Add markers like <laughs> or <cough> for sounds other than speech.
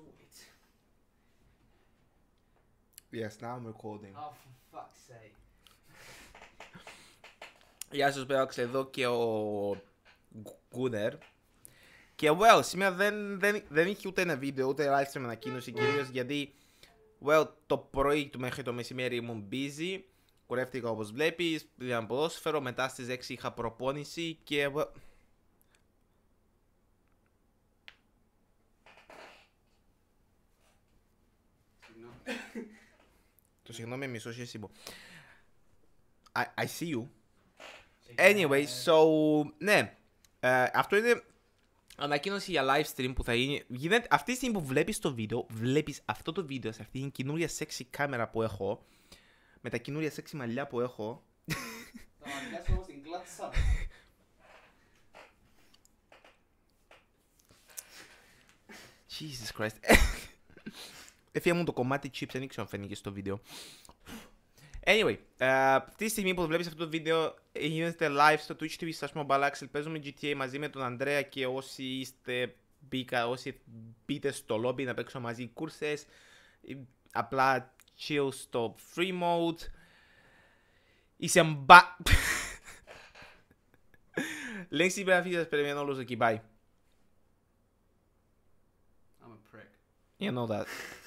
Ναι, Yes, now I'm recording. Oh, for fuck's sake. Γεια σας, Μπέαξ, εδώ και ο Γκούνερ. Και well, σήμερα δεν, δεν, δεν είχε ούτε ένα βίντεο, ούτε live stream ανακοίνωση, κυρίως γιατί well, το πρωί του μέχρι το μεσημέρι ήμουν busy, κουρεύτηκα όπως βλέπεις, πήγα ποδόσφαιρο, μετά στις 6 είχα προπόνηση και well, Το συγγνώμη μισό και εσύ I, I see you. Anyway, so, ναι. αυτό είναι ανακοίνωση για live stream που θα γίνει. αυτή τη στιγμή που βλέπεις το βίντεο, βλέπεις αυτό το βίντεο σε αυτήν την καινούρια sexy κάμερα που έχω, με τα καινούρια sexy μαλλιά που έχω. Τα σου στην κλάτσα. Jesus Christ. Έφυγε ε, μου το κομμάτι chips, δεν ήξερα αν φαίνηκε στο βίντεο. Anyway, uh, τη στιγμή που βλέπεις αυτό το βίντεο γίνεται live στο Twitch TV στα Mobile Παίζουμε GTA μαζί με τον Ανδρέα και όσοι είστε μπήκα, όσοι μπείτε στο lobby να παίξω μαζί κούρσες. Απλά chill στο free mode. Είσαι μπα... Links <laughs> στην περιγραφή σας περιμένω όλους εκεί. Bye. You know that.